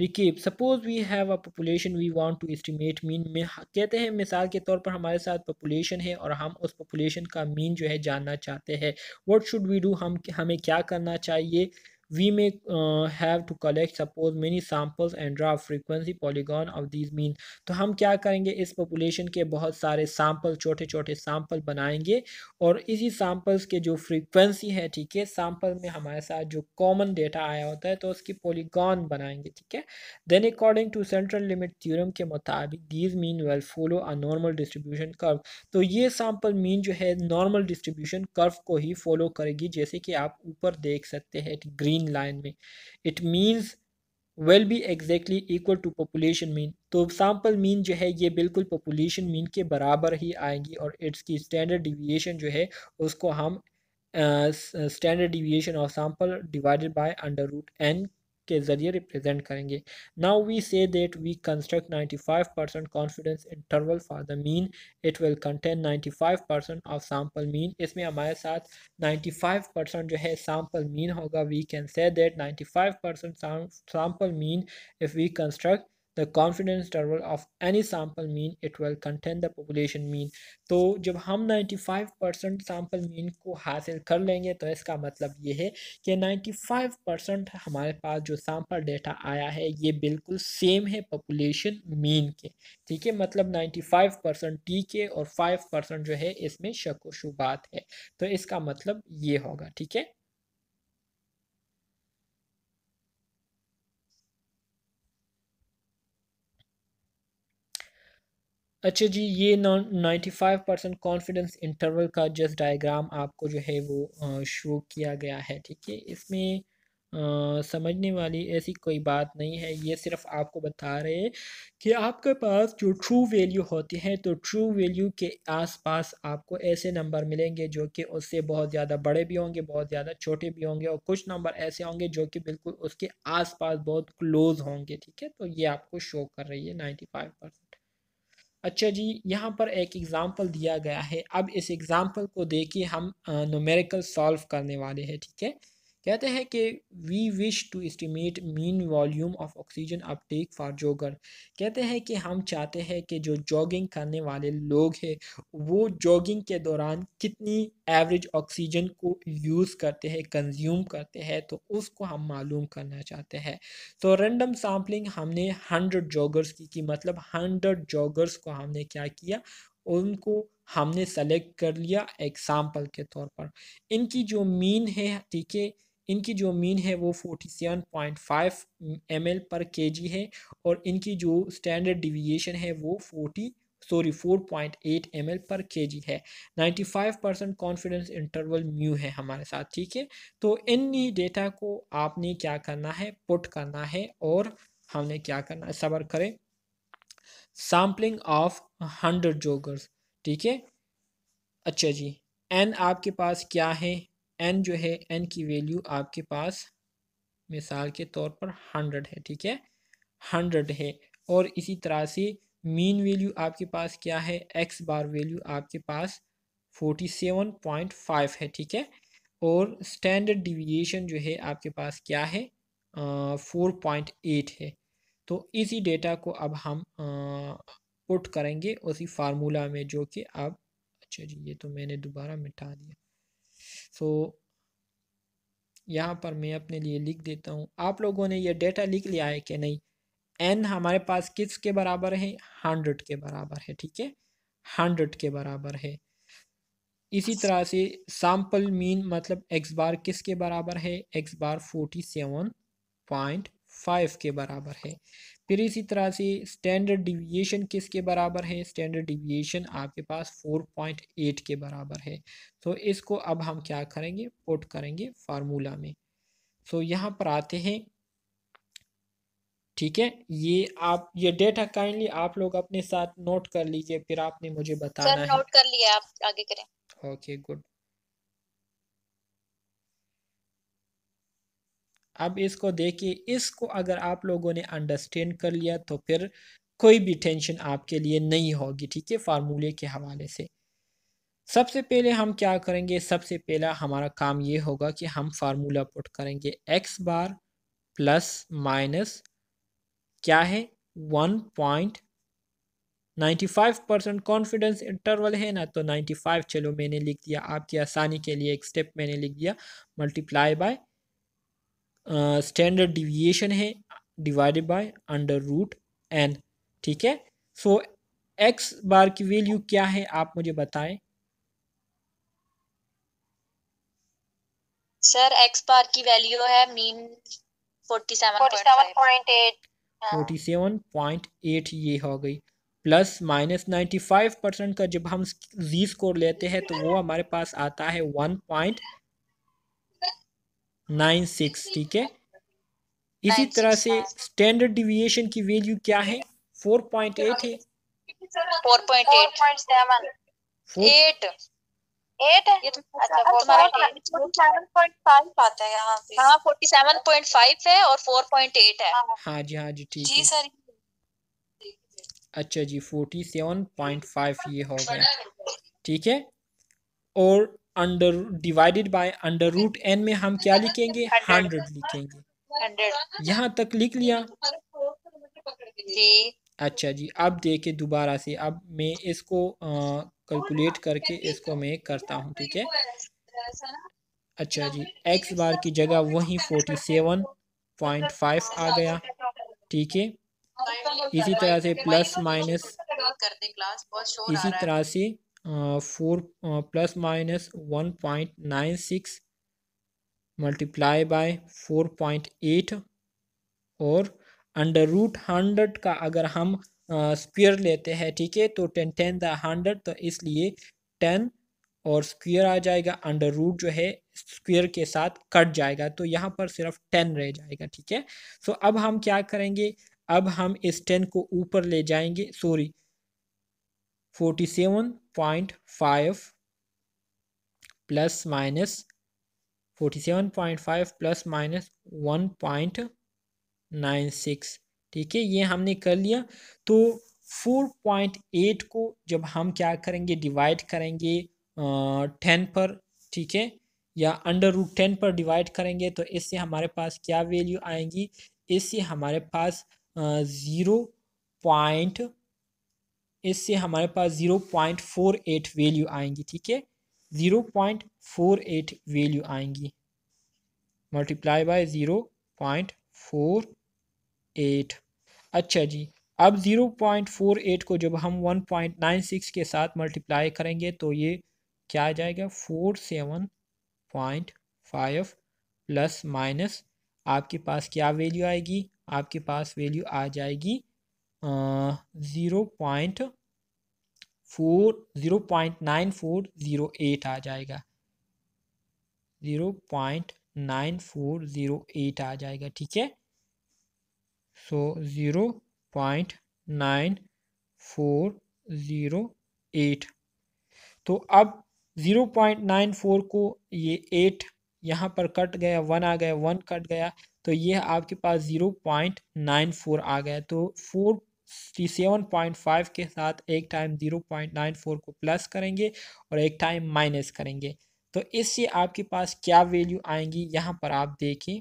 Speaker 2: we keep suppose we have a population we want to estimate mean में कहते हैं मिसाल के तौर पर हमारे साथ पॉपुलेशन है और हम उस पॉपुलेशन का मीन जो है जानना चाहते हैं व्हाट शुड वी डू हम हमें क्या करना चाहिए we may uh, have to collect suppose many samples and draw frequency polygon of these mean तो हम क्या करेंगे इस population के बहुत सारे sample छोटे छोटे sample बनाएंगे और इसी samples के जो frequency है ठीक है sample में हमारे साथ जो common data आया होता है तो उसकी polygon बनाएंगे ठीक है then according to central limit theorem के मुताबिक these mean will follow a normal distribution curve तो ये sample mean जो है normal distribution curve को ही follow करेगी जैसे कि आप ऊपर देख सकते हैं ग्रीन ग्रीन लाइन में it means will be exactly equal to population mean तो सैम्पल मीन जो है ये बिल्कुल पॉपुलेशन मीन के बराबर ही आएंगी और इट्स की स्टैंडर्ड डिविएशन जो है उसको हम standard deviation of sample divided by under root N के ज़रिए रिप्रेजेंट करेंगे now we say that we construct 95 percent confidence interval for the mean it will contain 95 percent of sample mean इसमें हमारे साथ 95 परसेंट जो है सैम्पल मीन होगा we can say that 95 percent sample mean if we construct the confidence interval of any sample mean it will contain the population mean तो जब हम 95 percent sample mean को हासिल कर लेंगे तो इसका मतलब ये है कि 95 परसेंट हमारे पास जो सैम्पल डेटा आया है ये बिल्कुल सेम है पॉपुलेशन मीन के ठीक है मतलब 95 परसेंट टी के और 5 परसेंट जो है इसमें शक व शुबात है तो इसका मतलब ये होगा ठीक है अच्छा जी ये ninety five percent confidence interval का जस्ट डायग्राम आपको जो है वो शो किया गया है ठीक है इसमें आ, समझने वाली ऐसी कोई बात नहीं है ये सिर्फ आपको बता रहे हैं कि आपके पास जो ट्रू वैल्यू होती है तो ट्रू वैल्यू के आसपास आपको ऐसे नंबर मिलेंगे जो कि उससे बहुत ज़्यादा बड़े भी होंगे बहुत ज़्यादा छोटे भी होंगे और कुछ नंबर ऐसे होंगे जो कि बिल्कुल उसके आसपास बहुत क्लोज होंगे ठीक है तो ये आपको शो कर रही है नाइन्टी फाइव परसेंट अच्छा जी यहाँ पर एक एग्ज़ाम्पल दिया गया है अब इस एग्ज़ाम्पल को देखिए हम नोमेरिकल सॉल्व करने वाले हैं ठीक है कहते हैं कि we wish to estimate mean volume of oxygen uptake for jogger कहते हैं कि हम चाहते हैं कि जो जॉगिंग करने वाले लोग हैं वो जॉगिंग के दौरान कितनी एवरेज ऑक्सीजन को यूज़ करते हैं कंज्यूम करते हैं तो उसको हम मालूम करना चाहते हैं तो रेंडम सैम्पलिंग हमने हंड्रेड जॉगर्स की की मतलब हंड्रेड जॉगर्स को हमने क्या किया उनको हमने सेलेक्ट कर लिया एग्ज़ाम्पल के तौर पर इनकी जो मीन है ठीक है इनकी जो मीन है वो forty seven point five M L per K जी है और इनकी जो स्टैंडर्ड डिविएशन है वो forty sorry four point eight M per K है five percent confidence interval mu है हमारे साथ ठीक है तो इन डेटा को आपने क्या करना है पुट करना है और हमने क्या करना है सबर करें सैम्पलिंग ऑफ हंड्रेड जोगर्स ठीक है अच्छा जी एन आपके पास क्या है एन जो है एन की वैल्यू आपके पास मिसाल के तौर पर हंड्रेड है ठीक है हंड्रेड है और इसी तरह से मीन वैल्यू आपके पास क्या है एक्स बार वैल्यू आपके पास फोर्टी सेवन पॉइंट फाइव है ठीक है और स्टैंडर्ड डिविएशन जो है आपके पास क्या है फोर पॉइंट एट है तो इसी डेटा को अब हम पुट करेंगे उसी फार्मूला में जो कि अब अच्छा जी ये तो मैंने दोबारा मिटा दिया सो यहाँ पर मैं अपने लिए लिख देता हूँ आप लोगों ने यह डेटा लिख लिया है कि नहीं एन हमारे पास किस के बराबर है हंड्रेड के बराबर है ठीक है हंड्रेड के बराबर है इसी तरह से सैम्पल मीन मतलब एक्स बार किस के बराबर है X bar forty seven point five के बराबर है फिर इसी तरह से स्टैंडर्ड डिविएशन किसके बराबर है स्टैंडर्ड डिविएशन आपके पास 4.8 के बराबर है तो इसको अब हम क्या करेंगे पुट करेंगे फार्मूला में सो यहाँ पर आते हैं ठीक है ये आप ये डेटा काइंडली आप लोग अपने साथ नोट कर लीजिए फिर आपने मुझे बताना है नोट
Speaker 1: कर लिया आप आगे
Speaker 2: करें ओके गुड अब इसको देखिए इसको अगर आप लोगों ने अंडरस्टैंड कर लिया तो फिर कोई भी टेंशन आपके लिए नहीं होगी ठीक है फार्मूले के हवाले से सबसे पहले हम क्या करेंगे सबसे पहला हमारा काम ये होगा कि हम फार्मूला पुट करेंगे एक्स बार प्लस माइनस क्या है one point ninety five percent confidence interval है ना तो नाइन्टी फाइव चलो मैंने लिख दिया आपकी आसानी के लिए एक स्टेप मैंने लिख दिया मल्टीप्लाई बाय स्टैंडर्ड डिविएशन है divided by under root N ठीक है सो एक्स बार की वैल्यू क्या है आप मुझे बताएं
Speaker 1: सर एक्स बार की वैल्यू है mean forty
Speaker 2: seven point eight ये हो गई plus minus ninety five percent का जब हम जी स्कोर लेते हैं तो वो हमारे पास आता है वन पॉइंट नाइन सिक्स ठीक है इसी तरह से स्टैंडर्ड डिविएशन की वैल्यू क्या है फोर पॉइंट एट है
Speaker 1: four point eight point seven eight eight हाँ फोर्टी सेवन पॉइंट फाइव है और फोर पॉइंट एट है हाँ।,
Speaker 2: हाँ जी हाँ जी ठीक जी सर अच्छा जी फोर्टी सेवन पॉइंट फाइव ये हो गया ठीक है और under divided by under root N में हम क्या लिखेंगे हंड्रेड
Speaker 1: लिखेंगे यहाँ तक
Speaker 2: लिख लिया अच्छा जी अब देखे दोबारा से अब मैं इसको कैलकुलेट करके इसको मैं करता हूँ ठीक है अच्छा जी एक्स बार की जगह वही फोर्टी सेवन पॉइंट फाइव आ गया ठीक है इसी तरह से प्लस माइनस
Speaker 1: इसी तरह से
Speaker 2: four plus minus one point nine six multiply by four point eight और अंडर रूट हंड्रेड का अगर हम स्क्वेयर uh, लेते हैं ठीक है तो टेन टेन द हंड्रेड तो इसलिए टेन और स्क्वेयर आ जाएगा अंडर रूट जो है स्क्वेयर के साथ कट जाएगा तो यहाँ पर सिर्फ टेन रह जाएगा ठीक है सो अब हम क्या करेंगे अब हम इस टेन को ऊपर ले जाएंगे sorry forty seven point five plus minus forty seven point five plus minus one point nine six ठीक है ये हमने कर लिया तो फोर पॉइंट एट को जब हम क्या करेंगे डिवाइड करेंगे टेन पर ठीक है या अंडर रूट टेन पर डिवाइड करेंगे तो इससे हमारे पास क्या वैल्यू आएंगी इससे हमारे पास ज़ीरो पॉइंट इससे हमारे पास zero point four eight value आएंगी ठीक है zero point four eight value आएंगी multiply by zero point four eight अच्छा जी अब ज़ीरो पॉइंट फोर एट को जब हम वन पॉइंट नाइन सिक्स के साथ मल्टीप्लाई करेंगे तो ये क्या आ जाएगा four seven point five plus minus आपके पास क्या वैल्यू आएगी आपके पास वैल्यू आ जाएगी zero point four zero point nine four zero eight आ जाएगा zero point nine four zero eight आ जाएगा ठीक है so zero point nine four zero eight तो अब ज़ीरो पॉइंट नाइन फोर को ये एट यहाँ पर कट गया वन आ गया वन कट गया तो ये आपके पास ज़ीरो पॉइंट नाइन फोर आ गया तो फोर 67.5 के साथ एक टाइम 0.94 को प्लस करेंगे और एक टाइम माइनस करेंगे तो इससे आपके पास क्या वैल्यू आएंगी यहाँ पर आप देखें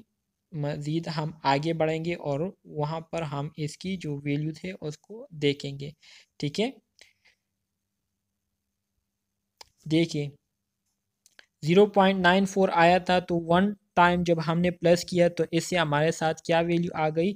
Speaker 2: मज़ीद हम आगे बढ़ेंगे और वहाँ पर हम इसकी जो वैल्यू थे उसको देखेंगे ठीक है देखिए 0.94 आया था तो वन टाइम जब हमने प्लस किया तो इससे हमारे साथ क्या वैल्यू आ गई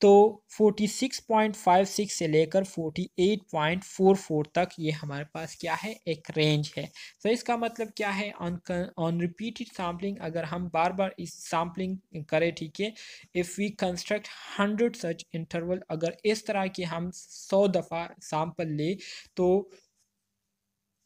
Speaker 2: तो 46.56 से लेकर 48.44 तक ये हमारे पास क्या है एक रेंज है तो इसका मतलब क्या है ऑन ऑन रिपीटेड सैम्पलिंग अगर हम बार बार इस सैम्पलिंग करें ठीक है if we construct 100 such interval अगर इस तरह के हम 100 दफ़ा सैम्पल ले तो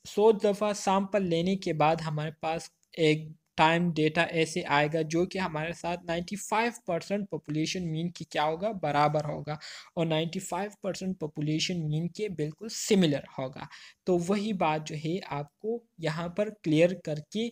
Speaker 2: 100 दफ़ा सैम्पल लेने के बाद हमारे पास एक टाइम डेटा ऐसे आएगा जो कि हमारे साथ 95 परसेंट पॉपुलेशन मीन की क्या होगा बराबर होगा और 95 परसेंट पॉपुलेशन मीन के बिल्कुल सिमिलर होगा तो वही बात जो है आपको यहाँ पर क्लियर करके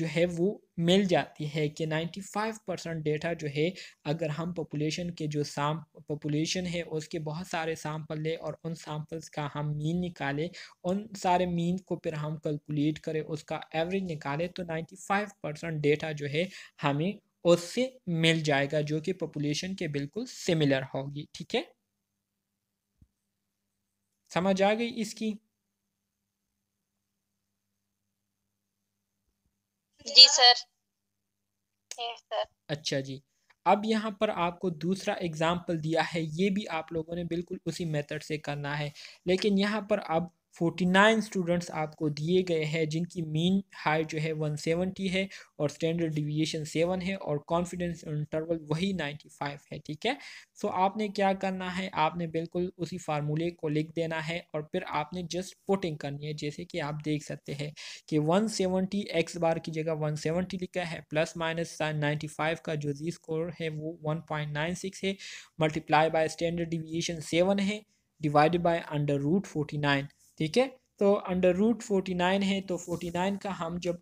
Speaker 2: जो है वो मिल जाती है कि 95 परसेंट डेटा जो है अगर हम पॉपुलेशन के जो साम पॉपुलेशन है उसके बहुत सारे सैम्पल लें और उन सैंपल्स का हम मीन निकालें उन सारे मीन को फिर हम कैलकुलेट करें उसका एवरेज निकालें तो 95 परसेंट डेटा जो है हमें उससे मिल जाएगा जो कि पॉपुलेशन के बिल्कुल सिमिलर होगी ठीक है समझ आ गई इसकी जी सर अच्छा जी अब यहाँ पर आपको दूसरा एग्ज़ाम्पल दिया है ये भी आप लोगों ने बिल्कुल उसी मेथड से करना है लेकिन यहाँ पर अब फोर्टी नाइन स्टूडेंट्स आपको दिए गए हैं जिनकी मीन हाइट जो है वन सेवेंटी है और स्टैंडर्ड डिविएशन सेवन है और कॉन्फिडेंस इंटरवल वही नाइन्टी फाइव है ठीक है सो so, आपने क्या करना है आपने बिल्कुल उसी फार्मूले को लिख देना है और फिर आपने जस्ट पुटिंग करनी है जैसे कि आप देख सकते हैं कि वन सेवेंटी एक्स बार की जगह वन सेवेंटी लिखा है प्लस माइनस नाइन्टी फाइव का जो जी स्कोर है वो वन पॉइंट नाइन सिक्स है multiply by standard deviation seven है divided by under root forty nine ठीक है तो अंडर रूट फोर्टी नाइन है तो फोर्टी नाइन का हम जब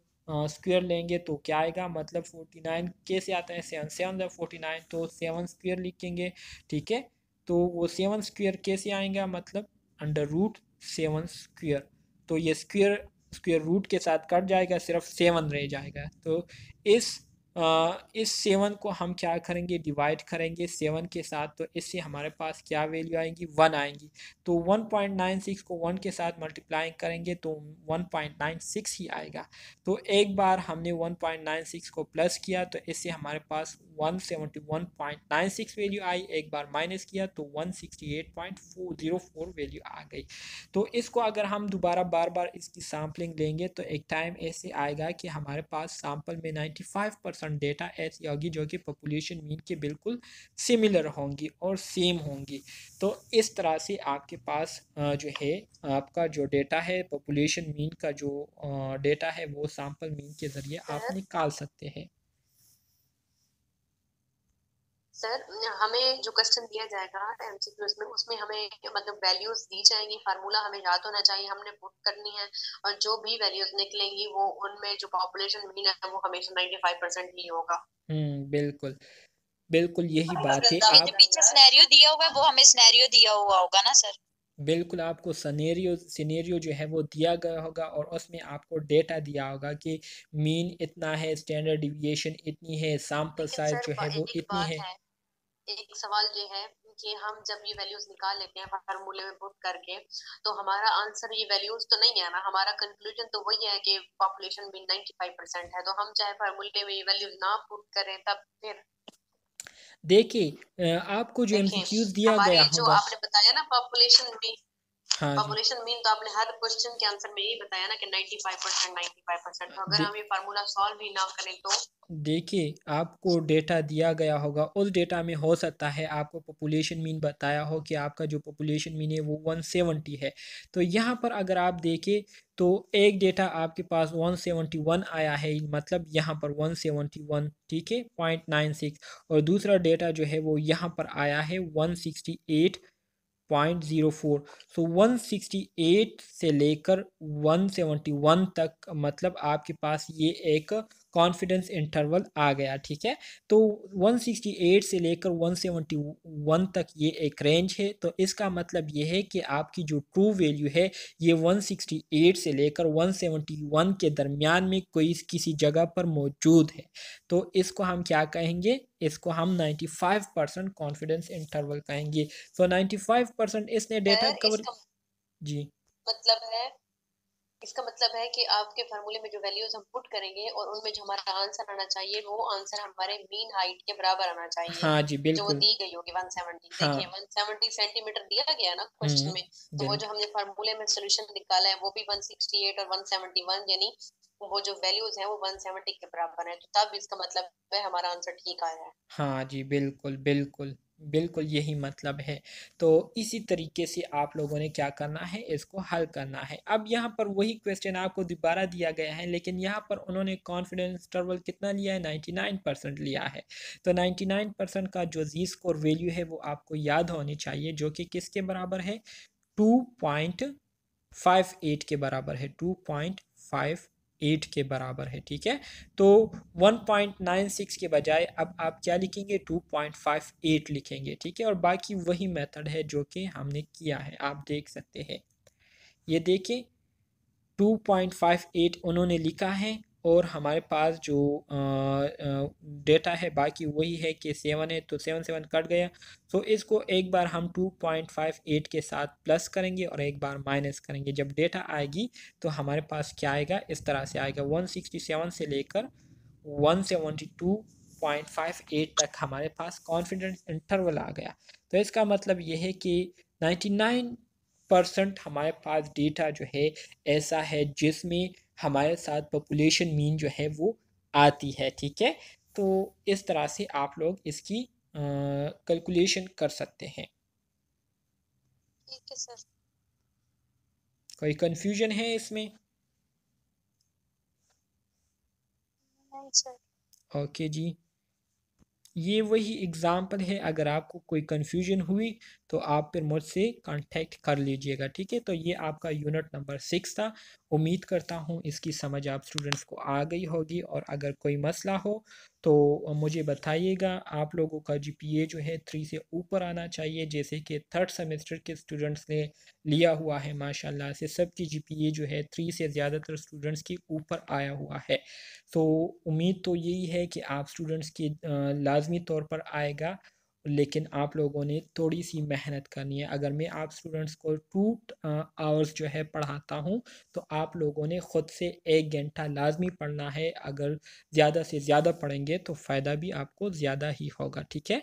Speaker 2: स्क्वायर लेंगे तो क्या आएगा मतलब फोर्टी नाइन कैसे आता है सेवन सेवन फोर्टी नाइन तो सेवन स्क्वेयर लिखेंगे ठीक है तो वो सेवन स्क्वेयर कैसे आएगा मतलब अंडर रूट सेवन स्क्वेयर तो ये स्क्वेयर स्क्वेयर रूट के साथ कट जाएगा सिर्फ सेवन रह जाएगा तो इस इस सेवन को हम क्या करेंगे डिवाइड करेंगे सेवन के साथ तो इससे हमारे पास क्या वैल्यू आएंगी वन आएंगी तो वन पॉइंट नाइन सिक्स को वन के साथ मल्टीप्लाइंग करेंगे तो वन पॉइंट नाइन सिक्स ही आएगा तो एक बार हमने वन पॉइंट नाइन सिक्स को प्लस किया तो इससे हमारे पास one seventy one point nine six value आई एक बार माइनस किया तो one sixty eight point four zero four value आ गई तो इसको अगर हम दोबारा बार बार इसकी सैम्पलिंग लेंगे तो एक टाइम ऐसे आएगा कि हमारे पास सैम्पल में ninety five percent facts data ऐसी होगी जो कि पॉपुलेशन मीन के बिल्कुल सिमिलर होंगी और सेम होंगी तो इस तरह से आपके पास जो है आपका जो डेटा है पॉपुलेशन मीन का जो डेटा है वो सैम्पल मीन के ज़रिए आप निकाल सकते हैं
Speaker 1: सर हमें जो क्वेश्चन दिया जाएगा एमसीक्यू में उसमें हमें मतलब वैल्यूज दी जाएंगी फार्मूला हमें याद होना चाहिए हमने पुट करनी है और जो भी वैल्यूज निकलेंगी वो उनमें जो पॉपुलेशन मीन है वो हमेशा फाइव परसेंट ही होगा
Speaker 2: हम्म, बिल्कुल बिल्कुल यही बात है आप
Speaker 1: पीछे दिया हुआ है वो हमें सिनेरियो दिया हुआ होगा ना सर
Speaker 2: बिल्कुल आपको सनेरियो सिनेरियो जो है वो दिया गया होगा और उसमें आपको डेटा दिया होगा कि मीन इतना है स्टैंडर्ड डिविएशन इतनी है सैम्पल साइज जो है वो इतनी है
Speaker 1: एक सवाल ये है कि हम जब ये वैल्यूज निकाल लेते हैं फार्मूले में पुट करके तो हमारा आंसर ये वैल्यूज तो नहीं है ना हमारा कंक्लूजन तो वही है कि पॉपुलेशन भी 95 परसेंट है तो हम चाहे फार्मूले में ये वैल्यूज ना पुट करें तब फिर
Speaker 2: देखिए आपको जो एमसीक्यूज दिया गया जो आपने
Speaker 1: बताया ना पॉपुलेशन में पॉपुलेशन हाँ मीन तो आपने हर क्वेश्चन के आंसर में यही बताया ना कि 95% 95% तो अगर हम ये फार्मूला सॉल्व ही ना करें तो
Speaker 2: देखिए आपको डेटा दिया गया होगा उस डेटा में हो सकता है आपको पॉपुलेशन मीन बताया हो कि आपका जो पॉपुलेशन मीन है वो 170 है तो यहाँ पर अगर आप देखें तो एक डेटा आपके पास 171 आया है मतलब यहाँ पर 171 ठीक है 0.96 और दूसरा डेटा जो है वो यहाँ पर आया है 168 point zero four so one sixty eight से लेकर वन सेवेंटी वन तक मतलब आपके पास ये एक कॉन्फिडेंस इंटरवल आ गया ठीक है तो 168 से लेकर 171 तक ये एक रेंज है तो इसका मतलब ये है कि आपकी जो ट्रू वैल्यू है ये 168 से लेकर 171 के दरमियान में कोई किसी जगह पर मौजूद है तो इसको हम क्या कहेंगे इसको हम 95 परसेंट कॉन्फिडेंस इंटरवल कहेंगे तो 95 परसेंट इसने डेटा कवर जी
Speaker 1: मतलब है इसका मतलब है कि आपके फार्मूले में जो वैल्यूज हम पुट करेंगे और उनमें जो हमारा आंसर आना चाहिए वो आंसर हमारे मीन हाइट के बराबर आना चाहिए हाँ जी बिल्कुल जो वो दी गई होगी 170 हाँ। देखिए 170 सेंटीमीटर दिया गया ना क्वेश्चन हम्म, में तो वो जो हमने फार्मूले में सोल्यूशन निकाला है वो भी 168 और वन यानी वो जो वैल्यूज है वो 170 के बराबर है तो तब इसका मतलब हमारा आंसर ठीक आया है
Speaker 2: हाँ जी बिल्कुल बिल्कुल बिल्कुल यही मतलब है तो इसी तरीके से आप लोगों ने क्या करना है इसको हल करना है अब यहाँ पर वही क्वेश्चन आपको दोबारा दिया गया है लेकिन यहाँ पर उन्होंने कॉन्फिडेंस इंटरवल कितना लिया है नाइन्टी नाइन परसेंट लिया है तो नाइन्टी नाइन परसेंट का जो जी स्कोर वैल्यू है वो आपको याद होनी चाहिए जो कि किसके बराबर है टू पॉइंट फाइव एट के बराबर है टू पॉइंट फाइव एट के बराबर है ठीक है तो वन पॉइंट नाइन सिक्स के बजाय अब आप क्या लिखेंगे टू पॉइंट फाइव एट लिखेंगे ठीक है और बाकी वही मेथड है जो कि हमने किया है आप देख सकते हैं ये देखें टू पॉइंट फाइव एट उन्होंने लिखा है और हमारे पास जो डेटा है बाकी वही है कि सेवन है तो सेवन सेवन कट गया सो तो इसको एक बार हम टू पॉइंट फाइव एट के साथ प्लस करेंगे और एक बार माइनस करेंगे जब डेटा आएगी तो हमारे पास क्या आएगा इस तरह से आएगा वन सिक्सटी सेवन से लेकर one seventy two point five eight तक हमारे पास कॉन्फिडेंस इंटरवल आ गया तो इसका मतलब यह है कि नाइन्टी नाइन परसेंट हमारे पास डेटा जो है ऐसा है जिसमें हमारे साथ पॉपुलेशन मीन जो है वो आती है ठीक है तो इस तरह से आप लोग इसकी कैलकुलेशन कर सकते हैं ठीक है सर कोई कंफ्यूजन है इसमें ओके okay, ओके जी ये वही एग्ज़ाम्पल है अगर आपको कोई कंफ्यूजन हुई तो आप फिर मुझसे कांटेक्ट कर लीजिएगा ठीक है तो ये आपका यूनिट नंबर सिक्स था उम्मीद करता हूँ इसकी समझ आप स्टूडेंट्स को आ गई होगी और अगर कोई मसला हो तो मुझे बताइएगा आप लोगों का जीपीए जो है थ्री से ऊपर आना चाहिए जैसे कि थर्ड सेमेस्टर के स्टूडेंट्स ने लिया हुआ है माशाल्लाह से सबकी जीपीए जो है थ्री से ज़्यादातर स्टूडेंट्स के ऊपर आया हुआ है तो उम्मीद तो यही है कि आप स्टूडेंट्स की लाजमी तौर पर आएगा लेकिन आप लोगों ने थोड़ी सी मेहनत करनी है अगर मैं आप स्टूडेंट्स को टू आवर्स जो है पढ़ाता हूँ तो आप लोगों ने ख़ुद से एक घंटा लाजमी पढ़ना है अगर ज़्यादा से ज़्यादा पढ़ेंगे तो फ़ायदा भी आपको ज़्यादा ही होगा ठीक है